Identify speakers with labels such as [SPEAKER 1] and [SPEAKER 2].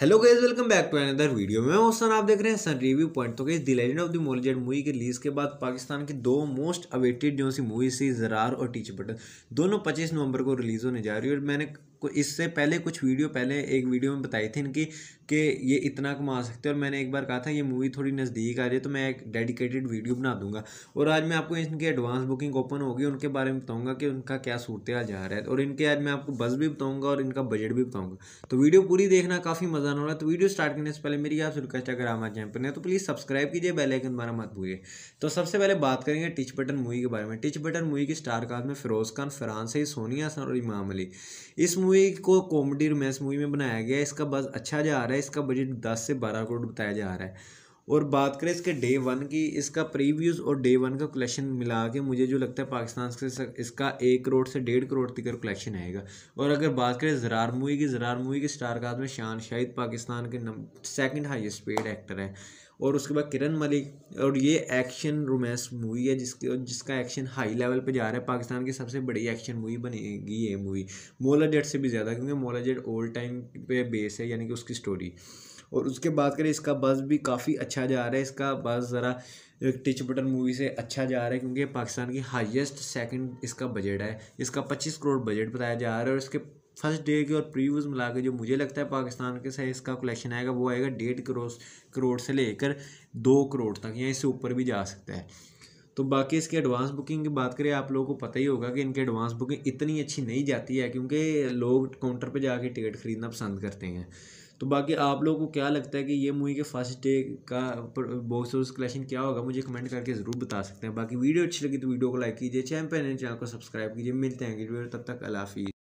[SPEAKER 1] hello guys welcome back to another video में सन आप देख रहे हैं सन रिव्यू पॉइंट तो गई the legend of the मोलजेड movie के रिलीज के बाद पाकिस्तान की दो मोस्ट अवेटेड जो सी मूवी थी जरार और टीच बटन दोनों 25 नवंबर को रिलीज होने जा रही है और मैंने इससे पहले कुछ वीडियो पहले एक वीडियो में बताई थी इनकी कि ये इतना कमा सकते हैं और मैंने एक बार कहा था ये मूवी थोड़ी नज़दीक आ रही है तो मैं एक डेडिकेटेड वीडियो बना दूंगा और आज मैं आपको इनकी एडवांस बुकिंग ओपन होगी उनके बारे में बताऊँगा कि उनका क्या सूरत हाल जा रहा है और इनके आज मैं आपको बस भी बताऊँगा और इनका बजट भी बताऊँगा तो वीडियो पूरी देखना काफ़ी मज़ा आने वाला है तो वीडियो स्टार्ट करने से पहले मेरी आपसे रिक्वेस्ट अगर हमारे चैनल पर नहीं तो प्लीज़ सब्सक्राइब कीजिए बेलैकन हमारा मत भूलिए तो सबसे पहले बात करेंगे टिच बटन मूवी के बारे में टिच बटन मूवी की स्टार कास्ट में फिरोज खान फरहान सोनिया हसन और इमाम अली इस मूवी को कॉमेडी रोमांस मूवी में बनाया गया है इसका बस अच्छा जा रहा है इसका बजट दस से बारह करोड़ बताया जा रहा है और बात करें इसके डे वन की इसका प्रीव्यूज़ और डे वन का कलेक्शन मिला के मुझे जो लगता है पाकिस्तान से इसका एक करोड़ से डेढ़ करोड़ तक कलेक्शन आएगा और अगर बात करें जरार मूवी की जरार मूवी की काज में शान शाहिद पाकिस्तान के number second highest paid actor हैं और उसके बाद किरण मलिक और ये एक्शन रोमांस मूवी है जिसके जिसका एक्शन हाई लेवल पे जा रहा है पाकिस्तान की सबसे बड़ी एक्शन मूवी बनेगी ये मूवी मोला जेट से भी ज़्यादा क्योंकि मोला जेट ओल्ड टाइम पे बेस है यानी कि उसकी स्टोरी और उसके बाद करें इसका बस भी काफ़ी अच्छा जा रहा है इसका बस ज़रा टिच बटन मूवी से अच्छा जा रहा है क्योंकि पाकिस्तान की हाईएस्ट सेकंड इसका बजट है इसका 25 करोड़ बजट बताया जा रहा है और इसके फर्स्ट डे के और प्रीव्यूज़ मिला के जो मुझे लगता है पाकिस्तान के से इसका कलेक्शन आएगा वो आएगा डेढ़ करोड़ करोड़ से लेकर दो करोड़ तक या इससे ऊपर भी जा सकता है तो बाकी इसके एडवांस बुकिंग की बात करें आप लोगों को पता ही होगा कि इनकी एडवांस बुकिंग इतनी अच्छी नहीं जाती है क्योंकि लोग काउंटर पर जाके टिकट खरीदना पसंद करते हैं तो बाकी आप लोगों को क्या लगता है कि ये मूवी के फर्स्ट डे का बॉक्स ऑफिस कलेक्शन क्या होगा मुझे कमेंट करके ज़रूर बता सकते हैं बाकी वीडियो अच्छी लगी तो वीडियो को लाइक कीजिए चैनल पर नए चैनल को सब्सक्राइब कीजिए मिलते हैं तब तक अलाफी